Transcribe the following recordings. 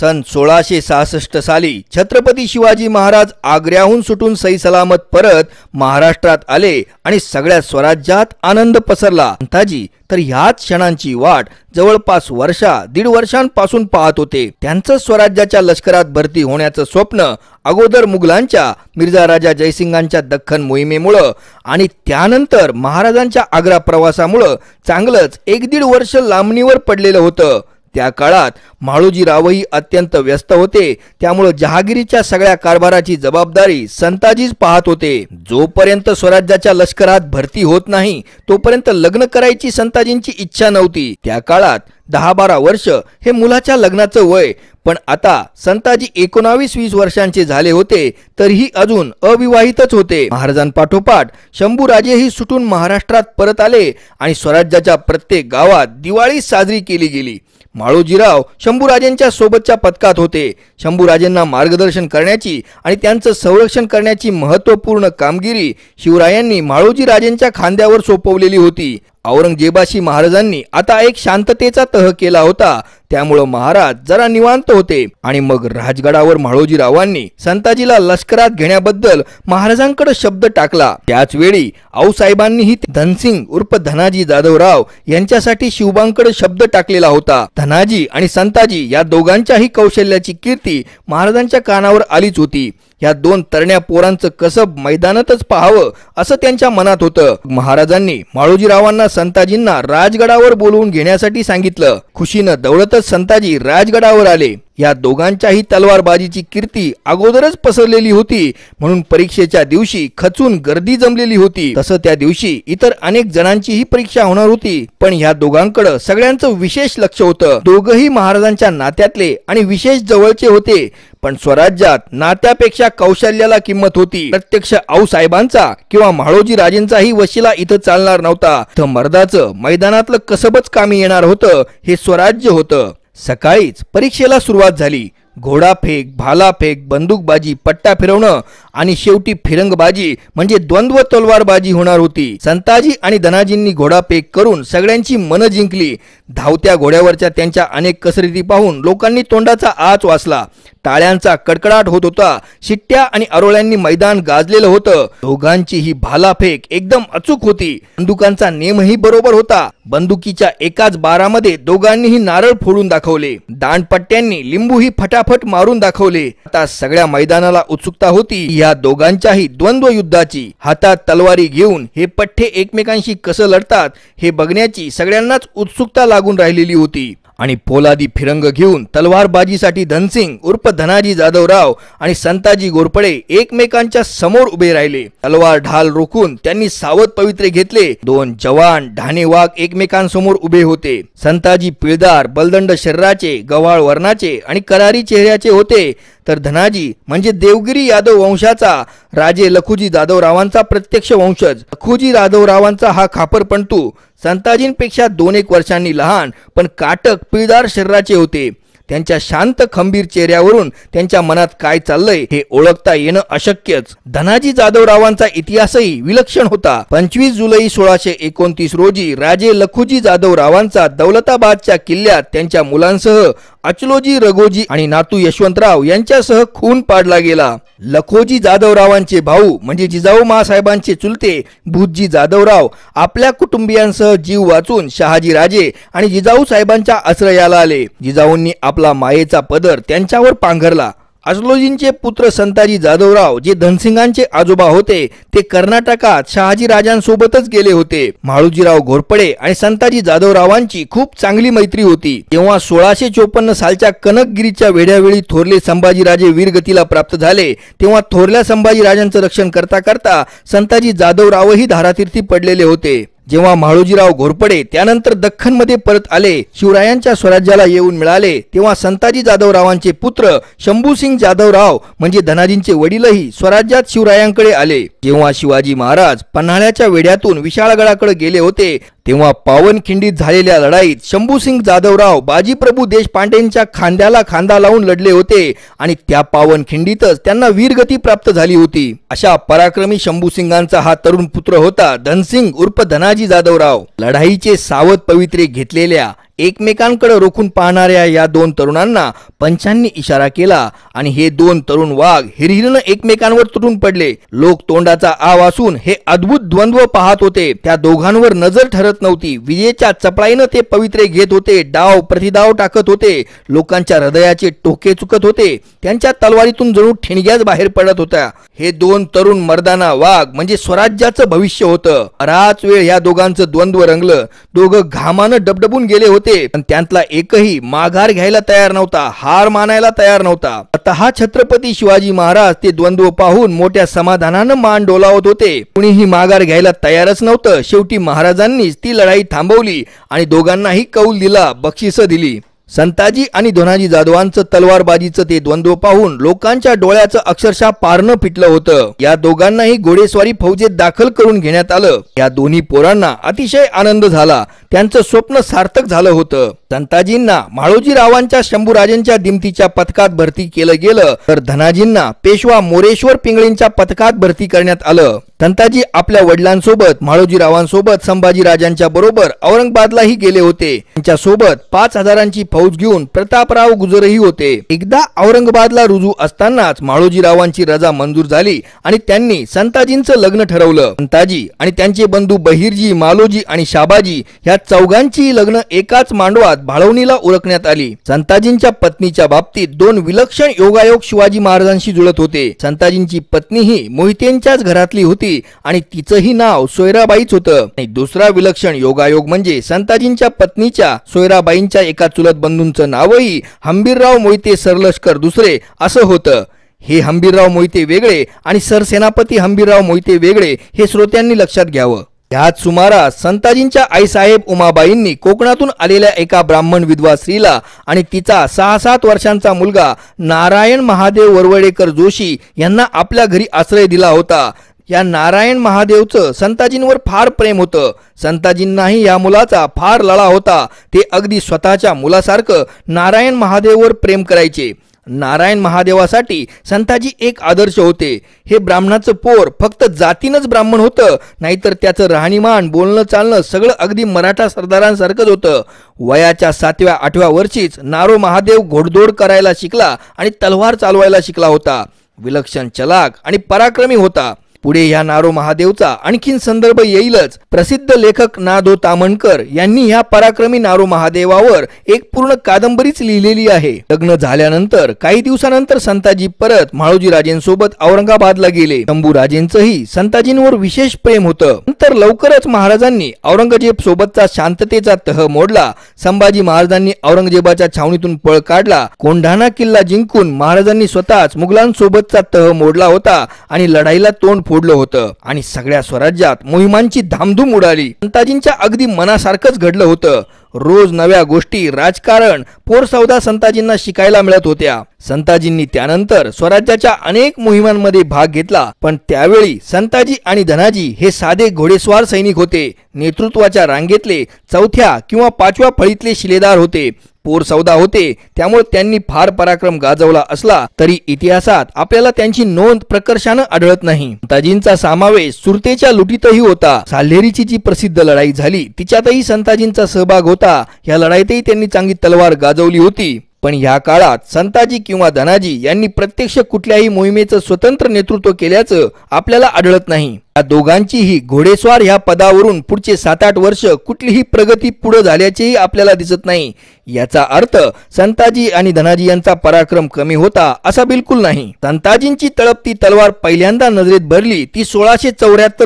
सन सोळाशे सहासष्ट साली छत्रपती शिवाजी महाराज आग्र्याहून सुटून सई सलामत परत महाराष्ट्रात आले आणि सगळ्या स्वराज्यात आनंद पसरला अंताजी तर ह्याच क्षणांची वाट जवळपास वर्षा दीड वर्षांपासून पाहत होते त्यांचं स्वराज्याच्या लष्करात भरती होण्याचं स्वप्न अगोदर मुघलांच्या मिर्झा राजा जयसिंगांच्या दख्खन मोहिमेमुळं आणि त्यानंतर महाराजांच्या आग्रा प्रवासामुळं चांगलंच एक दीड वर्ष लांबणीवर पडलेलं होतं त्या काळात रावही अत्यंत व्यस्त होते त्यामुळे जहागिरीच्या सगळ्या कारभाराची जबाबदारी संताजीच पाहत होते जोपर्यंत स्वराज्याच्या लष्करात भरती होत नाही तोपर्यंत लग्न करायची संताजींची इच्छा नव्हती त्या काळात दहा बारा वर्ष हे मुलाच्या लग्नाचं वय पण आता संताजी एकोणावीस वीस वर्षांचे झाले होते तरीही अजून अविवाहितच होते महाराजांपाठोपाठ शंभूराजेही सुटून महाराष्ट्रात परत आले आणि स्वराज्याच्या प्रत्येक गावात दिवाळी साजरी केली गेली माळोजीराव शंभूराजेंच्या सोबतच्या पथकात होते शंभूराजेंना मार्गदर्शन करण्याची आणि त्यांचं संरक्षण करण्याची महत्त्वपूर्ण कामगिरी शिवरायांनी माळोजीराजेंच्या खांद्यावर सोपवलेली होती औरंगजेबाशी महाराजांनी आता एक शांततेचा तह केला होता त्यामुळं महाराज जरा निवांत होते आणि मग राजगडावर म्हाळोजीरावांनी संताजीला लष्करात घेण्याबद्दल महाराजांकडे शब्द टाकला त्याच वेळी आऊसाहेबांनीही धनसिंग उर्फ धनाजी जाधवराव यांच्यासाठी शिवबांकडे शब्द टाकलेला होता धनाजी आणि संताजी या दोघांच्याही कौशल्याची कीर्ती महाराजांच्या कानावर आलीच होती या दोन तरण्या पोरांचं कसब मैदानातच पाहावं असं त्यांच्या मनात होतं महाराजांनी माळोजीरावांना संताजींना राजगडावर बोलवून घेण्यासाठी सांगितलं खुशीनं दौडतच संताजी राजगडावर आले या दोघांच्याही तलवारबाजीची कीर्ती अगोदरच पसरलेली होती म्हणून परीक्षेच्या दिवशी खचून गर्दी जमलेली होती तसं त्या दिवशी इतर अनेक जणांचीही परीक्षा होणार होती पण ह्या दोघांकडे सगळ्यांचं विशेष लक्ष होतं दोघही महाराजांच्या नात्यातले आणि विशेष जवळचे होते पण स्वराज्यात नात्यापेक्षा कौशल्याला किंमत होती प्रत्यक्ष आऊ साहेबांचा किंवा म्हाळोजी राजेंचाही वशिला इथं चालणार नव्हता तर मर्दाचं मैदानातलं कसबच कामी येणार होतं हे स्वराज्य होतं सकाळीच परीक्षेला सुरुवात झाली घोडाफेक भालाफेक बंदूकबाजी पट्टा फिरवणं आणि शेवटी फिरंगबाजी म्हणजे द्वंद्व तलवारबाजी होणार होती संताजी आणि धनाजींनी घोडाफेक करून सगळ्यांची मनं जिंकली धावत्या घोड्यावरच्या त्यांच्या अनेक कसरती पाहून लोकांनी तोंडाचा आच वाचला टाळ्यांचा कडकडाट होत होता शिट्ट्या आणि आरोळ्यांनी मैदान गाजलेलं होतं दोघांची ही भालाफेक एकदम अचूक होती बंदुकांचा नेमही बरोबर होता बंदुकीच्या एकाच बारामध्ये दोघांनीही नारळ फोडून दाखवले दांडपट्ट्यांनी लिंबूही फटाफट मारून दाखवले आता सगळ्या मैदानाला उत्सुकता होती या दोघांच्याही द्वंद्व युद्धाची हातात तलवारी घेऊन हे पठ्ठे एकमेकांशी कसं लढतात हे बघण्याची सगळ्यांनाच उत्सुकता लागून राहिलेली होती आणि पोलादी फिरंग घेऊन तलवारबाजीसाठी धनसिंग उर्फ धनाजी जाधवराव आणि संताजी गोरपडे एकमेकांच्या समोर उभे राहिले तलवार ढाल रोखून त्यांनी सावध पवित्रे घेतले दोन जवान ढाणे वाघ एकमेकांसमोर उभे होते संताजी पिळदार बलदंड शरीराचे गवाळ वर्णाचे आणि करारी चेहऱ्याचे होते तर धनाजी म्हणजे देवगिरी यादव वंशाचा राजे लखुजी जाधवरावांचा प्रत्यक्ष वंशज लखुजी जाधवरावांचा हा खापर पंटू संताजींपेक्षा दोन एक वर्षांनी लहान पण काटक पिळदार शरीराचे होते त्यांच्या शांत खंबीर चेहऱ्यावरून त्यांच्या मनात काय चाललंय हे ओळखता येणं अशक्यच धनाजी जाधवरावांचा इतिहासही विलक्षण होता पंचवीस जुलै सोळाशे एकोणतीस रोजी राजे लखुजी जाधवरावांचा दौलताबादच्या किल्ल्यात त्यांच्या मुलांसह अचलोजी रघोजी आणि नातू यशवंतराव यांच्यासह खून पाडला गेला लखोजी जाधवरावांचे भाऊ म्हणजे जिजाऊ मासाहेबांचे चुलते भूतजी जाधवराव आपल्या कुटुंबियांसह जीव वाचून शहाजी राजे आणि जिजाऊ साहेबांच्या आश्रयाला आले जिजाऊंनी आपला मायेचा पदर त्यांच्यावर पांघरला अजलोजींचे पुत्र संताजी जाधवराव जे धनसिंगांचे आजोबा होते ते कर्नाटकात शहाजी राजांसोबतच गेले होते माळूजीराव घोरपडे आणि संताजी जाधवरावांची खूप चांगली मैत्री होती तेव्हा सोळाशे चोपन्न सालच्या कनकगिरीच्या वेढ्यावेळी थोरले संभाजीराजे वीरगतीला प्राप्त झाले तेव्हा थोरल्या संभाजीराजांचं रक्षण करता करता संताजी जाधवरावही धारातीर्थी पडलेले होते जेव्हा म्हाळोजीराव घोरपडे त्यानंतर दख्खनमध्ये परत आले शिवरायांच्या स्वराज्याला येऊन मिळाले तेव्हा संताजी जाधवरावांचे पुत्र शंभूसिंग जाधवराव म्हणजे धनाजींचे वडीलही स्वराज्यात शिवरायांकडे आले जेव्हा शिवाजी महाराज पन्हाळ्याच्या वेढ्यातून विशाळगडाकडे गेले होते तेव्हा पावनखिंडीत झालेल्या लढाईत शंभूसिंग जाधवराव बाजीप्रभू देशपांडेंच्या खांद्याला खांदा लावून लढले होते आणि त्या पावनखिंडीतच त्यांना वीरगती प्राप्त झाली होती अशा पराक्रमी शंभूसिंगांचा हा तरुण पुत्र होता धनसिंग उर्फ धनाजी जाधवराव लढाईचे सावध पवित्रे घेतलेल्या एकमेकांकडे रोखून पाहणाऱ्या या दोन तरुणांना पंचांनी इशारा केला आणि हे दोन तरुण वाघ हिरहिरीनं एकमेकांवर तुटून पडले लोक तोंडाचा आव असून हे अद्भुत द्वंद्व पाहत होते त्या दोघांवर नजर ठरत नव्हती विजेच्या चपळाईनं ते पवित्रे घेत होते डाव प्रतिदाव टाकत होते लोकांच्या हृदयाचे टोके चुकत होते त्यांच्या तलवारीतून जणू ठिणग्याच बाहेर पडत होत्या हे दोन तरुण मर्दाना वाघ म्हणजे स्वराज्याचं भविष्य होतं राच वेळ या दोघांचं द्वंद्व रंगलं दोघं घामानं डबडबून गेले होते होते पण त्यातला एकही माघार घ्यायला तयार नव्हता हार मानायला तयार नव्हता आता हा छत्रपती शिवाजी महाराज ते द्वंद्व पाहून मोठ्या समाधानानं मान डोलावत होते कुणीही माघार घ्यायला तयारच नव्हतं शेवटी महाराजांनीच ती लढाई थांबवली आणि दोघांनाही कौल दिला बक्षिसं दिली संताजी आणि धोनाजी जाधवांचं तलवारबाजीचं ते द्वंद्व पाहून लोकांच्या डोळ्याचं अक्षरशः पारणं पिटलं होतं या दोघांनाही घोडेस्वारी फौजेत दाखल करून घेण्यात आलं या दोन्ही पोरांना अतिशय आनंद झाला त्यांचं स्वप्न सार्थक झालं होतं संताजींना म्हाळोजीरावांच्या शंभूराजेंच्या दिमतीच्या पथकात भरती केलं गेलं तर धनाजींना पेशवा मोरेश्वर पिंगळींच्या पथकात भरती करण्यात आलं संताजी आपल्या वडिलांसोबत म्हाळोजीरावांसोबत राजांच्या बरोबर औरंगाबादलाही गेले होते त्यांच्या सोबत पाच हजारांची फौज घेऊन प्रतापराव गुजरही होते एकदा औरंगाबादला रुजू असतानाच म्हाळोजीरावांची रजा मंजूर झाली आणि त्यांनी संताजींचं लग्न ठरवलं संताजी आणि त्यांचे बंधू बहिरजी मालोजी आणि शाबाजी ह्या चौघांची लग्न एकाच मांडवात युगात भाळवणीला ओळखण्यात आली संताजींच्या पत्नीच्या बाबतीत दोन विलक्षण योगायोग शिवाजी महाराजांशी जुळत होते संताजींची पत्नी ही मोहितेंच्याच घरातली होती आणि तिचंही नाव सोयराबाईच होतं आणि दुसरा विलक्षण योगायोग म्हणजे संताजींच्या पत्नीच्या सोयराबाईंच्या एका चुलत बंधूंचं नावही हंबीरराव मोहिते सरलष्कर दुसरे असं होतं हे हंबीरराव मोहिते वेगळे आणि सरसेनापती हंबीरराव मोहिते वेगळे हे श्रोत्यांनी लक्षात घ्यावं याच सुमारास संताजींच्या आईसाहेब उमाबाईंनी कोकणातून आलेल्या एका ब्राह्मण विधवा स्त्रीला आणि तिचा सहा सात वर्षांचा मुलगा नारायण महादेव वरवडेकर जोशी यांना आपल्या घरी आश्रय दिला होता या नारायण महादेवचं संताजींवर फार प्रेम होतं संताजींनाही या मुलाचा फार लळा होता ते अगदी स्वतःच्या मुलासारखं नारायण महादेववर प्रेम करायचे नारायण महादेवासाठी संताजी एक आदर्श होते हे ब्राह्मणाचं पोर फक्त जातीनंच ब्राह्मण होतं नाहीतर त्याचं राहणीमान बोलणं चालणं सगळं अगदी मराठा सरदारांसारखंच होतं वयाच्या सातव्या आठव्या वर्षीच नारो महादेव घोडदोड करायला शिकला आणि तलवार चालवायला शिकला होता विलक्षण चलाक आणि पराक्रमी होता पुढे या नारो महादेवचा आणखीन संदर्भ येईलच प्रसिद्ध लेखक नादो तामणकर यांनी ह्या पराक्रमी नारो महादेवावर एक पूर्ण कादंबरीच लिहिलेली आहे लग्न झाल्यानंतर काही दिवसानंतर संताजी परत माळोजी राजेंसोबत औरंगाबादला गेले शंभू राजेंचही संताजींवर विशेष प्रेम होतं नंतर लवकरच महाराजांनी औरंगजेब सोबतचा शांततेचा तह मोडला संभाजी महाराजांनी औरंगजेबाच्या छावणीतून पळ काढला कोंढाणा किल्ला जिंकून महाराजांनी स्वतःच मुघलांसोबतचा तह मोडला होता आणि लढाईला तोंड फोडलं होतं आणि सगळ्या स्वराज्यात मोहिमांची धामधूम उडाली संताजींच्या अगदी मनासारखंच घडलं होतं रोज नव्या गोष्टी राजकारण पोर सौदा संताजींना शिकायला मिळत होत्या संताजींनी त्यानंतर स्वराज्याच्या अनेक मोहिमांमध्ये भाग घेतला पण त्यावेळी संताजी आणि धनाजी हे साधे घोडेस्वार सैनिक होते नेतृत्वाच्या रांगेतले चौथ्या किंवा पाचव्या फळीतले शिलेदार होते पोर सौदा होते त्यामुळे त्यांनी फार पराक्रम गाजवला असला तरी इतिहासात आपल्याला त्यांची नोंद प्रकर्षानं आढळत नाही संताजींचा समावेश सुरतेच्या लुटीतही होता साल्हेरीची जी प्रसिद्ध लढाई झाली तिच्यातही संताजींचा सहभाग होता या लढाईतही त्यांनी चांगली तलवार गाजवली गाजवली होती पण या काळात संताजी किंवा धनाजी यांनी प्रत्यक्ष कुठल्याही मोहिमेचं स्वतंत्र नेतृत्व केल्याचं आपल्याला आढळत नाही या दोघांचीही घोडेस्वार ह्या पदावरून पुढचे सात आठ वर्ष कुठलीही प्रगती पुढे झाल्याचेही आपल्याला दिसत नाही याचा अर्थ संताजी आणि धनाजी यांचा पराक्रम कमी होता असा बिलकुल नाही संताजींची तळपती तलवार पहिल्यांदा नजरेत भरली ती सोळाशे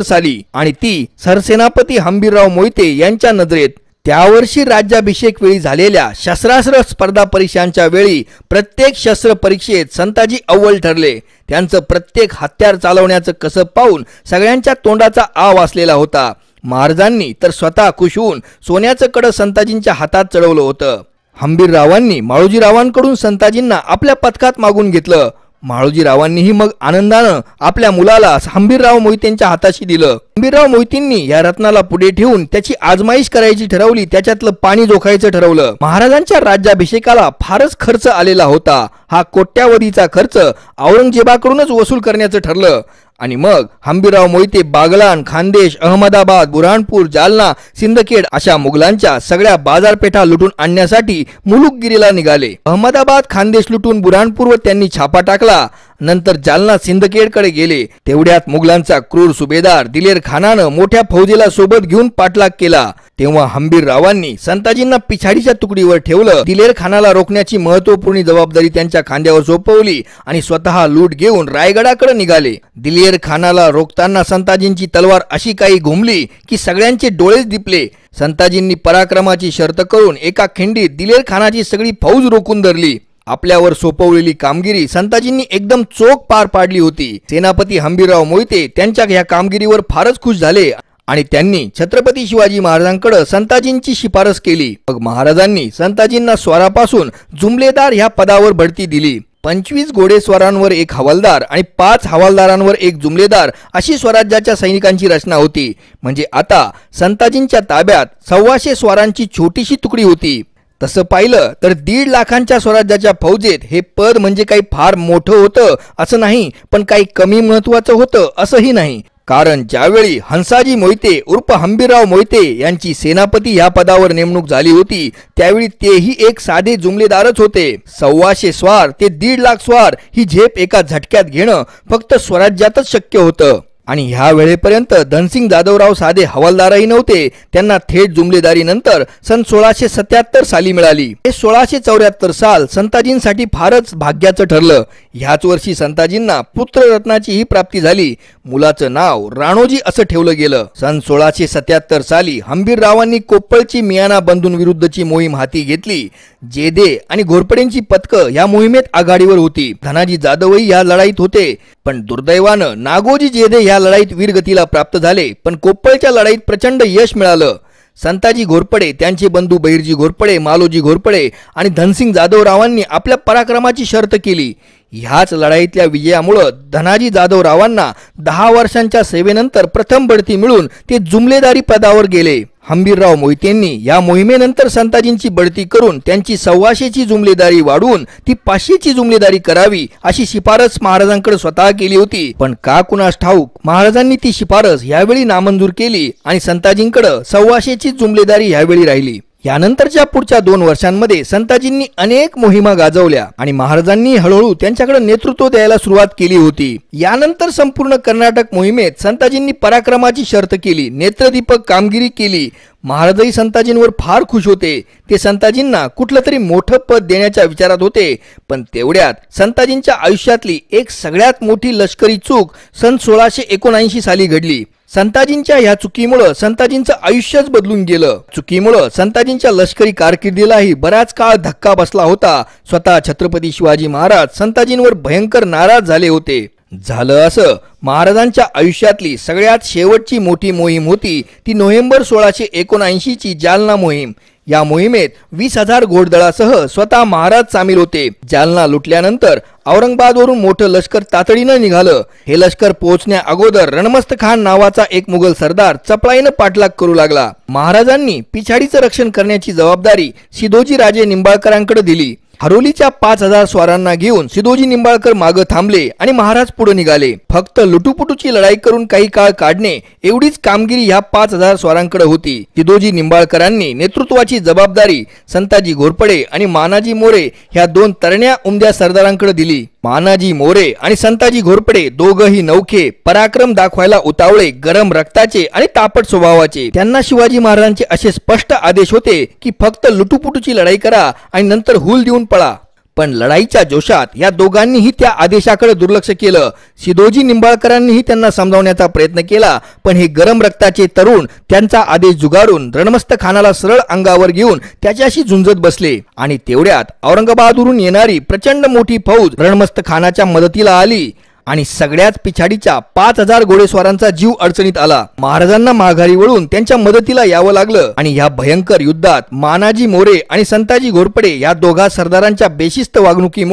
साली आणि ती सरसेनापती हंबीरराव मोहिते यांच्या नजरेत त्यावर्षी राज्याभिषेक वेळी झालेल्या शस्त्रास्त्र स्पर्धा परीक्षांच्या वेळी प्रत्येक शस्त्र परीक्षेत संताजी अव्वल ठरले त्यांचं प्रत्येक हत्यार चालवण्याचं कसं पाहून सगळ्यांच्या तोंडाचा आव असलेला होता महाराजांनी तर स्वतः खुश होऊन सोन्याचं कडं संताजींच्या हातात चढवलं होतं हंबीररावांनी माळोजीरावांकडून संताजींना आपल्या पथकात मागून घेतलं माळोजीरावांनीही मग आनंदानं आपल्या मुलाला हंबीरराव मोहितेंच्या हाताशी दिलं गंभीरराव मोहितींनी या रत्नाला पुढे ठेवून त्याची आजमाईश करायची ठरवली त्याच्यातलं पाणी जोखायचं ठरवलं महाराजांच्या राज्याभिषेकाला फारच खर्च आलेला होता हा कोट्यावधीचा खर्च औरंगजेबाकडूनच वसूल करण्याचं ठरलं आणि मग हंबीराव मोहिते बागलान खानदेश अहमदाबाद बुरहाणपूर जालना सिंदखेड अशा मुघलांच्या सगळ्या बाजारपेठा लुटून आणण्यासाठी मुलुकगिरीला निघाले अहमदाबाद खानदेश लुटून बुरहानपूर व त्यांनी छापा टाकला नंतर जालना सिंदकेडकडे गेले तेवढ्यात मुघलांचा क्रूर सुभेदार दिलेर खानानं मोठ्या फौजेला सोबत घेऊन पाठलाग केला तेव्हा रावांनी संताजींना पिछाडीच्या तुकडीवर ठेवलं दिलेर खानाला रोखण्याची महत्वपूर्ण जबाबदारी त्यांच्या खांद्यावर सोपवली आणि स्वतः लूट घेऊन रायगडाकडे निघाले दिलेर खानाला रोखताना संताजींची तलवार अशी काही घुमली की सगळ्यांचे डोळेच दिपले संताजींनी पराक्रमाची शर्त करून एका खिंडीत दिलेर खानाची सगळी फौज रोखून धरली आपल्यावर सोपवलेली कामगिरी संताजींनी एकदम चोख पार पाडली होती सेनापती हंबीरराव मोहिते त्यांच्या या कामगिरीवर फारच खुश झाले आणि त्यांनी छत्रपती शिवाजी महाराजांकडे संताजींची शिफारस केली मग महाराजांनी संताजींना स्वारापासून जुमलेदार ह्या पदावर बढती दिली पंचवीस घोडेस्वारांवर एक हवालदार आणि पाच हवालदारांवर एक जुमलेदार अशी स्वराज्याच्या सैनिकांची रचना होती म्हणजे आता संताजींच्या ताब्यात सव्वाशे स्वारांची छोटीशी तुकडी होती तसं पाहिलं तर दीड लाखांच्या स्वराज्याच्या फौजेत हे पद म्हणजे काही फार मोठं होतं असं नाही पण काही कमी महत्वाचं होतं असंही नाही कारण ज्यावेळी हंसाजी मोहिते उर्फ हंबीरराव मोहिते यांची सेनापती या पदावर नेमणूक झाली होती त्यावेळी तेही एक साधे जुमलेदारच होते सव्वाशे स्वार ते दीड लाख स्वार ही झेप एका झटक्यात घेणं फक्त स्वराज्यातच शक्य होतं आणि ह्या वेळेपर्यंत धनसिंग जाधवराव साधे हवालदारही नव्हते त्यांना थेट जुमलेदारीनंतर सन सोळाशे सत्याहत्तर साली मिळाली हे सोळाशे चौऱ्याहत्तर साल संताजींसाठी फारच भाग्याचं ठरलं ह्याच वर्षी संताजींना पुत्ररत्नाची ही प्राप्ती झाली मुलाचं नाव राणोजी असं ठेवलं गेलं सन सोळाशे सत्याहत्तर साली हंबीररावांनी कोप्पळची मियाना विरुद्धची मोहीम हाती घेतली जेदे आणि घोरपडेंची पथकं या मोहिमेत आघाडीवर होती धनाजी जाधवही या लढाईत होते पण दुर्दैवानं नागोजी जेदे या लढाईत वीरगतीला प्राप्त झाले पण कोप्पळच्या लढाईत प्रचंड यश मिळालं संताजी घोरपडे त्यांचे बंधू बहिरजी घोरपडे मालोजी घोरपडे आणि धनसिंग जाधवरावांनी आपल्या पराक्रमाची शर्त केली ह्याच लढाईतल्या विजयामुळं धनाजी जाधवरावांना दहा वर्षांच्या सेवेनंतर प्रथम बढती मिळून ते जुमलेदारी पदावर गेले हंबीरराव मोहितेंनी या मोहिमेनंतर संताजींची बढती करून त्यांची सव्वाशेची जुमलेदारी वाढवून ती पाचशेची जुमलेदारी करावी अशी शिफारस महाराजांकडे स्वतः केली होती पण का कुणास ठाऊक महाराजांनी ती शिफारस यावेळी नामंजूर केली आणि संताजींकडे सव्वाशेची जुमलेदारी यावेळी राहिली यानंतरच्या पुढच्या दोन वर्षांमध्ये संताजींनी अनेक मोहिमा गाजवल्या आणि महाराजांनी हळूहळू त्यांच्याकडे नेतृत्व द्यायला सुरुवात केली होती यानंतर संपूर्ण कर्नाटक मोहिमेत संताजींनी पराक्रमाची शर्त केली नेत्रदीपक कामगिरी केली महाराजही संताजींवर फार खुश होते ते संताजींना कुठलं तरी मोठं पद देण्याच्या विचारात होते पण तेवढ्यात संताजींच्या आयुष्यातली एक सगळ्यात मोठी लष्करी चूक सन सोळाशे एकोणऐंशी साली घडली संताजींच्या या चुकीमुळं संताजींचं आयुष्यच बदलून गेलं चुकीमुळं संताजींच्या लष्करी कारकिर्दीलाही बराच काळ धक्का बसला होता स्वतः छत्रपती शिवाजी महाराज संताजींवर भयंकर नाराज झाले होते झालं असं महाराजांच्या आयुष्यातली सगळ्यात शेवटची मोठी मोहीम होती ती नोव्हेंबर सोळाशे एकोणऐंशीची जालना मोहीम या मोहिमेत वीस हजार घोडदळासह स्वतः महाराज सामील होते जालना लुटल्यानंतर औरंगाबादवरून मोठं लष्कर तातडीनं निघालं हे लष्कर पोहोचण्या अगोदर रणमस्त खान नावाचा एक मुघल सरदार चपळाईनं पाठलाग करू लागला महाराजांनी पिछाडीचं रक्षण करण्याची जबाबदारी सिदोजी राजे निंबाळकरांकडे दिली हरोलीच्या पाच हजार स्वारांना घेऊन सिदोजी निंबाळकर माग थांबले आणि महाराज पुढे निघाले फक्त लुटुपुटूची लढाई करून काही काळ काढणे एवढीच कामगिरी ह्या पाच हजार स्वारांकडे होती सिदोजी निंबाळकरांनी नेतृत्वाची जबाबदारी संताजी घोरपडे आणि मानाजी मोरे ह्या दोन तरण्या उमद्या सरदारांकडे दिली मानाजी मोरे आणि संताजी घोरपडे दोघही नौखे पराक्रम दाखवायला उतावळे गरम रक्ताचे आणि तापट स्वभावाचे त्यांना शिवाजी महाराजांचे असे स्पष्ट आदेश होते की फक्त लुटुपुटूची लढाई करा आणि नंतर हुल देऊन पळा पण लढाईच्या जोशात या दोघांनीही त्या आदेशाकडे दुर्लक्ष केलं सिदोजी निंबाळकरांनीही त्यांना समजावण्याचा प्रयत्न केला पण हे गरम रक्ताचे तरुण त्यांचा आदेश जुगारून रणमस्त खानाला सरळ अंगावर घेऊन त्याच्याशी झुंजत बसले आणि तेवढ्यात औरंगाबादवरून येणारी प्रचंड मोठी फौज रणमस्त खानाच्या मदतीला आली आणि सगळ्यात पिछाडीच्या पाच हजार घोडेस्वारांचा जीव अडचणीत आला महाराजांना माघारी वळून त्यांच्या मदतीला यावं लागलं आणि या भयंकर युद्धात मानाजी मोरे आणि संताजी घोरपडे या दोघा सरदारांच्या बेशिस्त वागणुकीमुळे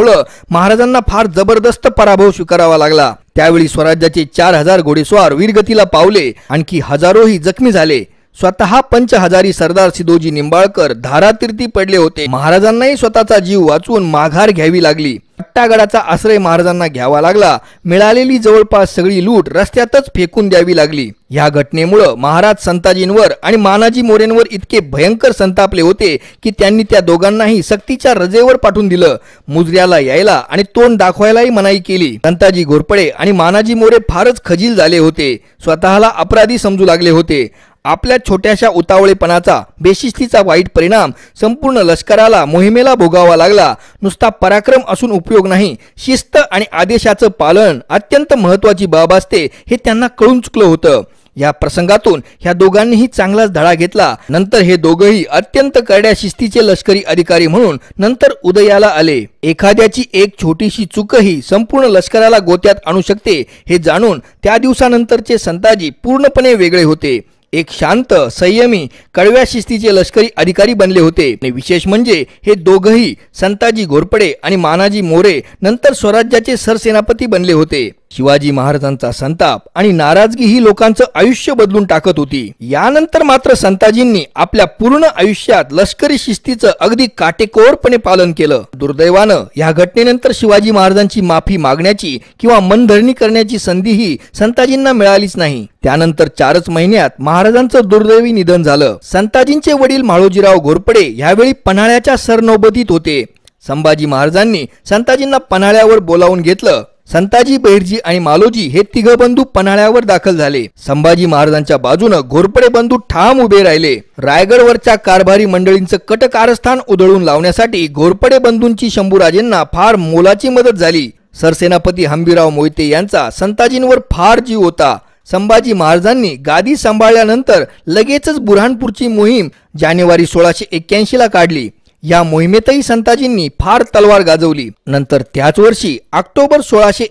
महाराजांना फार जबरदस्त पराभव स्वीकारावा लागला त्यावेळी स्वराज्याचे चार हजार घोडेस्वार वीरगतीला पावले आणखी हजारोही जखमी झाले स्वतः पंच हजारी सरदार सिदोजी निंबाळकर धारातीर्थी पडले होते महाराजांनाही स्वतःचा जीव वाचून माघार घ्यावी लागली पट्टागडाचा आश्रय महाराजांना घ्यावा लागला मिळालेली जवळपास सगळी लूट रस्त्यातच फेकून द्यावी लागली या घटनेमुळे महाराज संताजींवर आणि मानाजी मोरेंवर इतके भयंकर संतापले होते की त्यांनी त्या दोघांनाही सक्तीच्या रजेवर पाठवून दिलं मुजऱ्याला यायला आणि तोंड दाखवायलाही मनाई केली संताजी घोरपडे आणि मानाजी मोरे फारच खजील झाले होते स्वतःला अपराधी समजू लागले होते आपल्या छोट्याशा उतावळेपणाचा बेशिस्तीचा वाईट परिणाम संपूर्ण लष्कराला मोहिमेला भोगावा लागला नुसता पराक्रम असून उपयोग नाही शिस्त आणि आदेशाचं पालन अत्यंत महत्त्वाची बाब असते हे त्यांना कळून चुकलं होतं या प्रसंगातून ह्या दोघांनीही चांगलाच धडा घेतला नंतर हे दोघंही अत्यंत करड्या शिस्तीचे लष्करी अधिकारी म्हणून नंतर उदयाला आले एखाद्याची एक छोटीशी चुकही संपूर्ण लष्कराला गोत्यात आणू शकते हे जाणून त्या दिवसानंतरचे संताजी पूर्णपणे वेगळे होते एक शांत संयमी कळव्या शिस्तीचे लष्करी अधिकारी बनले होते विशेष म्हणजे हे दोघही संताजी घोरपडे आणि मानाजी मोरे नंतर स्वराज्याचे सरसेनापती बनले होते शिवाजी महाराजांचा संताप आणि नाराजगी ही लोकांचं आयुष्य बदलून टाकत होती यानंतर मात्र संताजींनी आपल्या पूर्ण आयुष्यात लष्करी शिस्तीचं अगदी काटेकोरपणे पालन केलं दुर्दैवानं या घटनेनंतर शिवाजी महाराजांची माफी मागण्याची किंवा मनधरणी करण्याची संधीही संताजींना मिळालीच नाही त्यानंतर चारच महिन्यात महाराजांचं दुर्दैवी निधन झालं संताजींचे वडील माळोजीराव घोरपडे यावेळी पन्हाळ्याच्या सरनौबतीत होते संभाजी महाराजांनी संताजींना पन्हाळ्यावर बोलावून घेतलं संताजी बहिरजी आणि मालोजी हे तिघ बंधू पन्हाळ्यावर दाखल झाले संभाजी महाराजांच्या बाजूने घोरपडे बंधू ठाम उभे राहिले रायगडवरच्या कारभारी मंडळींचं कट कारस्थान उधळून लावण्यासाठी घोरपडे बंधूंची शंभूराजेंना फार मोलाची मदत झाली सरसेनापती हंबीराव मोहिते यांचा संताजींवर फार जीव होता संभाजी महाराजांनी गादी सांभाळल्यानंतर लगेचच बुऱ्हाणपूरची मोहीम जानेवारी सोळाशे एक्क्याऐंशी ला काढली या मोहिमेतही संताजींनी फार तलवार गाजवली नंतर त्याच वर्षी ऑक्टोबर सोळाशे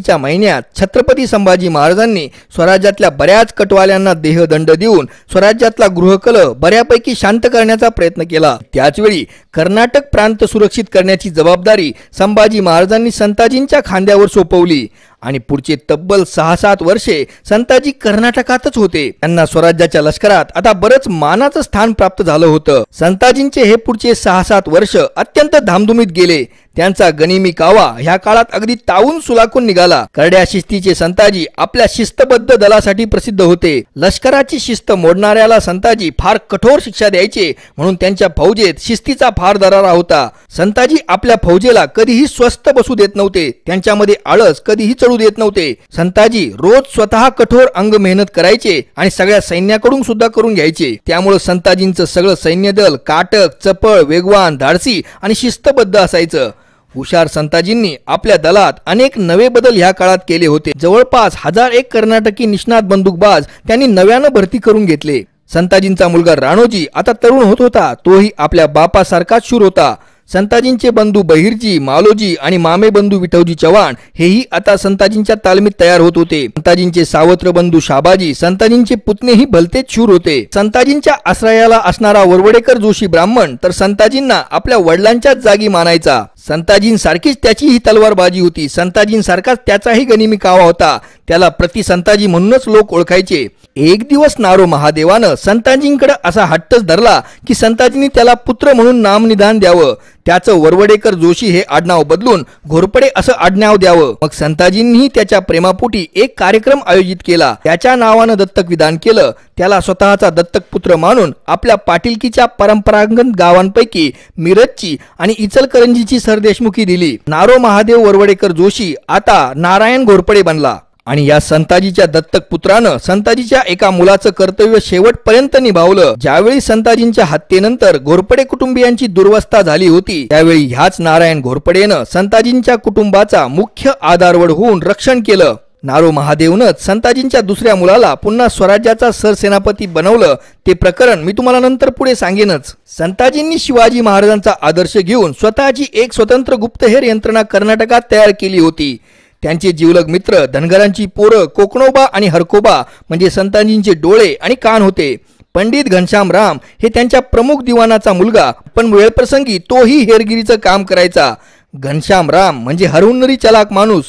च्या महिन्यात छत्रपती संभाजी महाराजांनी स्वराज्यातल्या बऱ्याच कटवाल्यांना देहदंड देऊन स्वराज्यातला गृहकल बऱ्यापैकी शांत करण्याचा प्रयत्न केला त्याचवेळी कर्नाटक प्रांत सुरक्षित करण्याची जबाबदारी संभाजी महाराजांनी संताजींच्या खांद्यावर सोपवली आणि पुढचे तब्बल सहा सात वर्षे संताजी कर्नाटकातच होते त्यांना स्वराज्याच्या लष्करात आता बरच मानाचं स्थान प्राप्त झालं होतं संताजींचे हे पुढचे सहा सात वर्ष अत्यंत धामधुमीत गेले त्यांचा गनिमी कावा ह्या काळात अगदी तावून सुलाखून निघाला करड्या शिस्तीचे संताजी आपल्या शिस्तबद्ध दलासाठी प्रसिद्ध होते लष्कराची शिस्त मोडणाऱ्याला संताजी फार कठोर शिक्षा द्यायचे म्हणून त्यांच्या फौजेत शिस्तीचा फार दरारा होता संताजी आपल्या फौजेला कधीही स्वस्त बसू देत नव्हते त्यांच्यामध्ये आळस कधीही चढू देत नव्हते संताजी रोज स्वतः कठोर अंग मेहनत करायचे आणि सगळ्या सैन्याकडून सुद्धा करून घ्यायचे त्यामुळे संताजींचं सगळं सैन्य दल काटक चपळ वेगवान धाडसी आणि शिस्तबद्ध असायचं हुशार संताजींनी आपल्या दलात अनेक नवे बदल ह्या काळात केले होते जवळपास हजार एक कर्नाटकी निष्णात बंदूकबाज त्यांनी नव्यानं भरती करून घेतले संताजींचा मुलगा राणोजी आता तरुण होत होता तोही आपल्या बापासारखाच शूर होता संताजींचे बंधू बहिरजी मालोजी आणि मामे बंधू विठवजी चव्हाण हेही आता संताजींच्या तालमीत तयार होत होते संताजींचे सावत्र बंधू शाबाजी संताजींचे पुतणेही भलतेच शूर होते संताजींच्या आश्रयाला असणारा वरवडेकर जोशी ब्राह्मण तर संताजींना आपल्या वडिलांच्याच जागी मानायचा संताजींसारखीच त्याचीही तलवारबाजी होती संताजींसारखाच त्याचाही गनिमी कावा होता त्याला संताजी म्हणूनच लोक ओळखायचे एक दिवस नारो महादेवानं संताजींकडे असा हट्टच धरला की संताजींनी त्याला पुत्र म्हणून नामनिधान द्यावं त्याचं वरवडेकर जोशी हे आडनाव बदलून घोरपडे असं आडनाव द्यावं मग संताजींनी त्याच्या प्रेमापोटी एक कार्यक्रम आयोजित केला त्याच्या नावानं दत्तक विधान केलं त्याला स्वतःचा दत्तक पुत्र मानून आपल्या पाटीलकीच्या परंपरागत गावांपैकी मिरजची आणि इचलकरंजीची सरदेशमुखी दिली नारो महादेव वरवडेकर जोशी आता नारायण घोरपडे बनला आणि या संताजीच्या दत्तक पुत्रानं संताजीच्या एका मुलाचं कर्तव्य शेवटपर्यंत निभावलं ज्यावेळी संताजींच्या हत्येनंतर घोरपडे कुटुंबियांची दुर्वस्था झाली होती त्यावेळी ह्याच नारायण घोरपडेनं संताजींच्या कुटुंबाचा मुख्य आधारवड होऊन रक्षण केलं नारो महादेवनच संताजींच्या दुसऱ्या मुलाला पुन्हा स्वराज्याचा सरसेनापती बनवलं ते प्रकरण मी तुम्हाला नंतर पुढे सांगेनच संताजींनी शिवाजी महाराजांचा आदर्श घेऊन स्वतःची एक स्वतंत्र गुप्तहेर यंत्रणा कर्नाटकात तयार केली होती त्यांचे जीवलग मित्र धनगरांची पोर कोकणोबा आणि हरकोबा म्हणजे संतांजींचे डोळे आणि कान होते पंडित घनश्याम राम हे त्यांच्या प्रमुख दिवानाचा मुलगा पण वेळप्रसंगी तोही हेरगिरीचं काम करायचा घनश्याम राम म्हणजे हरहुन्नरी चलाक माणूस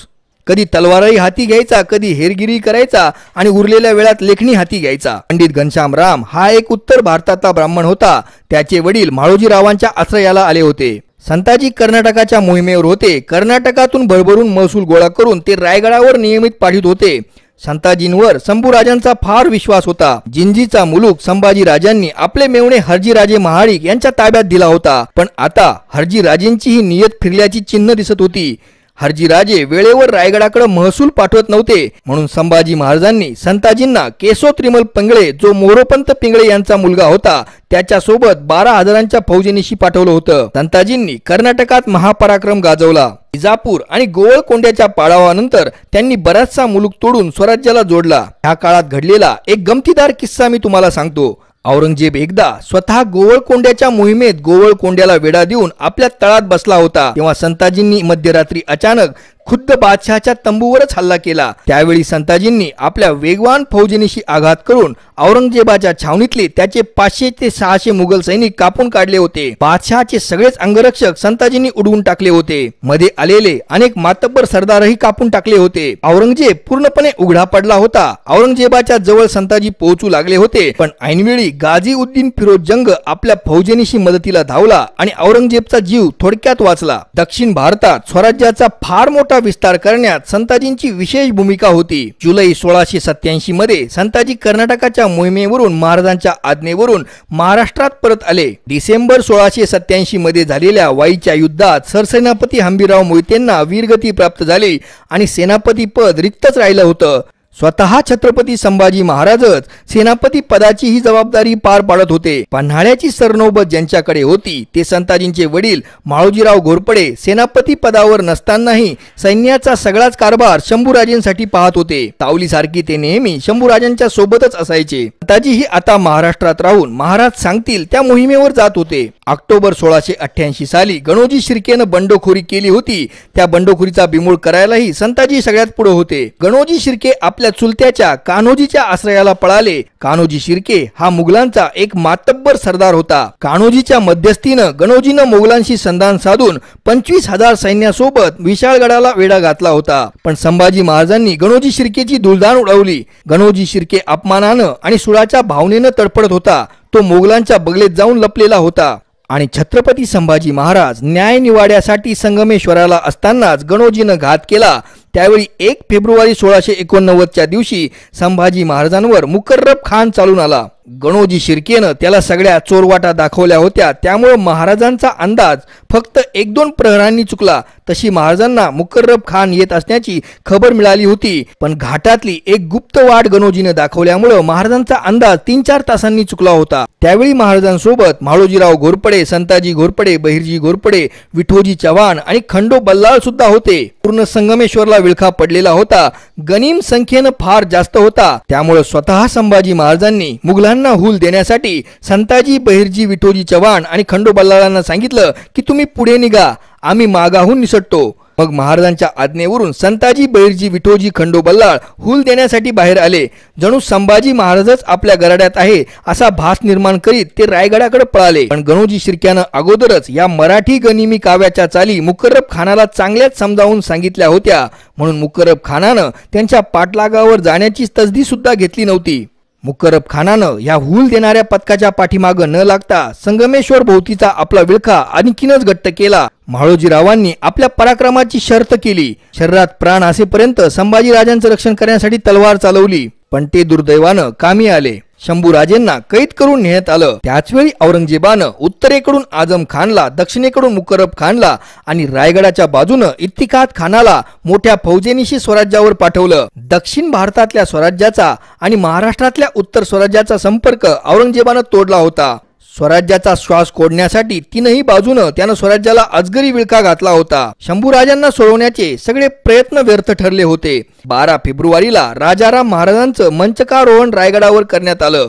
कधी तलवारही हाती घ्यायचा कधी हेरगिरी करायचा आणि उरलेल्या वेळात लेखणी हाती घ्यायचा पंडित घनश्याम राम हा एक उत्तर भारतातला ब्राह्मण होता त्याचे वडील म्हाळोजीरावांच्या आश्रयाला आले होते संताजी कर्नाटकाच्या मोहिमेवर होते कर्नाटकातून भरभरून महसूल गोळा करून ते रायगडावर नियमित पाठित होते संताजींवर शंभूराजांचा फार विश्वास होता जिंजीचा मुलूक राजांनी आपले मेवणे हरजीराजे महाडिक यांच्या ताब्यात दिला होता पण आता हरजीराजेंची ही नियत फिरल्याची चिन्ह दिसत होती हरजी राजे वेळेवर रायगडाकडे महसूल पाठवत नव्हते म्हणून संभाजी महाराजांनी संताजींना केसो त्रिमल पिंगळे जो मोरोपंत पिंगळे यांचा मुलगा होता त्याच्या सोबत बारा हजारांच्या फौजेनिशी पाठवलं होतं संताजींनी कर्नाटकात महापराक्रम गाजवला इजापूर आणि गोवळकोंड्याच्या पाडावानंतर त्यांनी बराचसा मुलुक तोडून स्वराज्याला जोडला ह्या काळात घडलेला एक गमतीदार किस्सा मी तुम्हाला सांगतो औरंगजेब एकदा स्वतः गोवळकोंड्याच्या मोहिमेत गोवळकोंड्याला वेडा देऊन आपल्या तळात बसला होता तेव्हा संताजींनी मध्यरात्री अचानक खुद्द बादशाहच्या तंबूवरच हल्ला केला त्यावेळी संताजींनी आपल्या वेगवान फौजनीशी आघात करून औरंगजेबाच्या छावणीतले त्याचे पाचशे ते सहाशे मुघल सैनिक कापून काढले होते बादशाहचे सगळेच अंगरक्षक संताजींनी उडवून टाकले होते मध्ये आलेले अनेक मातब्बर सरदारही कापून टाकले होते औरंगजेब पूर्णपणे उघडा पडला होता औरंगजेबाच्या जवळ संताजी पोहोचू लागले होते पण ऐनवेळी गाझी उद्दीन फिरोज जंग आपल्या फौजेनीशी मदतीला धावला आणि औरंगजेबचा जीव थोडक्यात वाचला दक्षिण भारतात स्वराज्याचा फार मोठा विस्तार करण्यात संताजींची विशेष भूमिका होती जुलै सोळाशे सत्याऐंशी मध्ये संताजी कर्नाटकाच्या मोहिमेवरून महाराजांच्या आज्ञेवरून महाराष्ट्रात परत आले डिसेंबर सोळाशे सत्याऐंशी मध्ये झालेल्या वाईच्या युद्धात सरसेनापती हंबीराव मोहितेंना वीरगती प्राप्त झाली आणि सेनापती पद रिक्तच राहिलं होतं स्वतः छत्रपती संभाजी महाराजच सेनापती पदाची ही जबाबदारी पार पाडत होते पन्हाळ्याची सरनोबत ज्यांच्याकडे होती ते संताजींचे वडील माळोजीराव घोरपडे सेनापती पदावर नसतानाही सैन्याचा सगळाच कारभार शंभूराजेंसाठी पाहत होते तावलीसारखी ते नेहमी शंभूराजांच्या सोबतच असायचे संताजी ही आता महाराष्ट्रात राहून महाराज सांगतील त्या मोहिमेवर जात होते ऑक्टोबर सोळाशे साली गणोजी शिर्केनं बंडखोरी केली होती त्या बंडखोरीचा बिमोळ करायलाही संताजी सगळ्यात पुढे होते गणोजी शिर्के आपल्या आपल्या चुलत्याच्या कान्होजीच्या आश्रयाला पळाले कान्होजी शिर्के हा मुघलांचा एक मातब्बर सरदार होता कान्होजीच्या मध्यस्थीनं गणोजीनं मुघलांशी संधान साधून पंचवीस हजार सैन्यासोबत विशाळगडाला वेढा घातला होता पण संभाजी महाराजांनी गणोजी शिर्केची दुलदान उडवली गणोजी शिर्के अपमानानं आणि सुळाच्या भावनेनं तडफडत होता तो मुघलांच्या बगलेत जाऊन लपलेला होता आणि छत्रपती संभाजी महाराज न्याय निवाड्यासाठी संगमेश्वराला असतानाच गणोजीनं घात केला त्यावेळी एक फेब्रुवारी सोळाशे एकोणनव्वदच्या दिवशी संभाजी महाराजांवर मुकर्रब खान चालून आला गणोजी शिर्केनं त्याला सगळ्या चोरवाटा दाखवल्या होत्या त्यामुळे महाराजांचा अंदाज फक्त एक दोन प्रहरांनी चुकला तशी महाराजांना मुकर्रब खान येत असण्याची खबर मिळाली होती पण घाटातली एक गुप्त वाट गणोजीने दाखवल्यामुळं महाराजांचा अंदाज तीन चार तासांनी चुकला होता त्यावेळी महाराजांसोबत म्हाळोजीराव घोरपडे संताजी घोरपडे बहिरजी घोरपडे विठोजी चव्हाण आणि खंडो बल्लाळ सुद्धा होते पूर्ण संगमेश्वरला विळखा पडलेला होता गनिम संख्येनं फार जास्त होता त्यामुळे स्वतः संभाजी महाराजांनी मुघलां हुल देण्यासाठी संताजी बहिरजी विठोजी चव्हाण आणि बल्लाळांना सांगितलं की तुम्ही पुढे निघा आम्ही मागाहून निसटतो मग महाराजांच्या आज्ञेवरून संताजी बहिरजी विठोजी बल्लाळ हुल देण्यासाठी बाहेर आले जणू संभाजी महाराजच आपल्या गराड्यात आहे असा भास निर्माण करीत ते रायगडाकडे पळाले पण गणोजी शिर्क्यानं अगोदरच या मराठी गनिमी काव्याच्या चाली मुकर्रब खानाला चांगल्याच समजावून सांगितल्या होत्या म्हणून मुकरब खानानं त्यांच्या पाठलागावर जाण्याची तसदी सुद्धा घेतली नव्हती मुकरब खानानं या हुल देणाऱ्या पथकाच्या पाठीमागं न लागता संगमेश्वर भोवतीचा आपला विळखा आणखीनच घट्ट केला म्हाळोजीरावांनी आपल्या पराक्रमाची शर्त केली शरीरात प्राण असेपर्यंत संभाजीराजांचं रक्षण करण्यासाठी तलवार चालवली पण ते दुर्दैवानं कामी आले शंभूराजेंना कैद करून नेण्यात आलं त्याचवेळी औरंगजेबानं उत्तरेकडून आजम खानला दक्षिणेकडून मुकरब खानला आणि रायगडाच्या बाजूनं इत्तिकात खानाला मोठ्या फौजेनिशी स्वराज्यावर पाठवलं दक्षिण भारतातल्या स्वराज्याचा आणि महाराष्ट्रातल्या उत्तर स्वराज्याचा संपर्क औरंगजेबानं तोडला होता स्वराज्याचा श्वास कोडण्यासाठी तीनही बाजूने त्यानं स्वराज्याला अजगरी विळखा घातला होता शंभूराजांना सोडवण्याचे सगळे प्रयत्न व्यर्थ ठरले होते बारा फेब्रुवारीला राजाराम महाराजांचं मंचकारोहण रायगडावर करण्यात आलं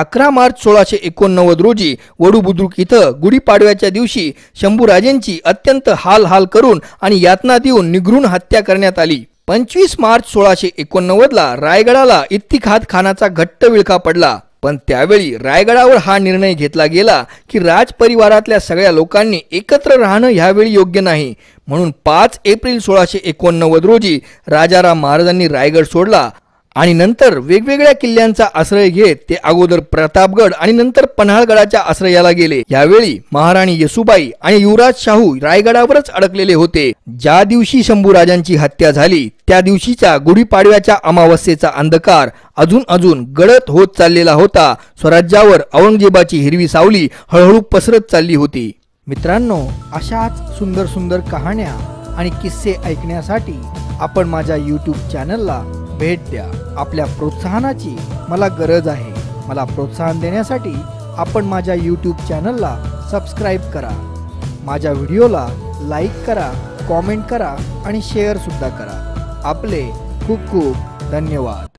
अकरा मार्च सोळाशे एकोणनव्वद रोजी वडू बुद्रुक इथं गुढीपाडव्याच्या दिवशी शंभूराजेंची अत्यंत हाल हाल करून आणि यातना देऊन निघरून हत्या करण्यात आली पंचवीस मार्च सोळाशे ला रायगडाला इत्तिखात खानाचा घट्ट विळखा पडला पण त्यावेळी रायगडावर हा निर्णय घेतला गेला की राजपरिवारातल्या सगळ्या लोकांनी एकत्र राहणं ह्यावेळी योग्य नाही म्हणून पाच एप्रिल सोळाशे एकोणनव्वद रोजी राजाराम महाराजांनी रायगड सोडला आणि नंतर वेगवेगळ्या किल्ल्यांचा आश्रय घेत ते अगोदर प्रतापगड आणि नंतर पन्हाळगडाच्या आश्रयाला गेले यावेळी महाराणी येसुबाई आणि युवराज शाहू रायगडावरच अडकलेले होते ज्या दिवशी शंभूराजांची हत्या झाली त्या दिवशीचा गुढीपाडव्याच्या अमावस्येचा अंधकार अजून अजून गडत होत चाललेला होता स्वराज्यावर औरंगजेबाची हिरवी सावली हळूहळू पसरत चालली होती मित्रांनो अशाच सुंदर सुंदर कहाण्या आणि किस्से ऐकण्यासाठी आपण माझ्या यूट्यूब चॅनलला भेट द्या आपल्या प्रोत्साहनाची मला गरज आहे मला प्रोत्साहन देण्यासाठी आपण माझ्या यूट्यूब चॅनलला सबस्क्राईब करा माझ्या व्हिडिओला लाईक करा कॉमेंट करा आणि शेअरसुद्धा करा आपले खूप खूप धन्यवाद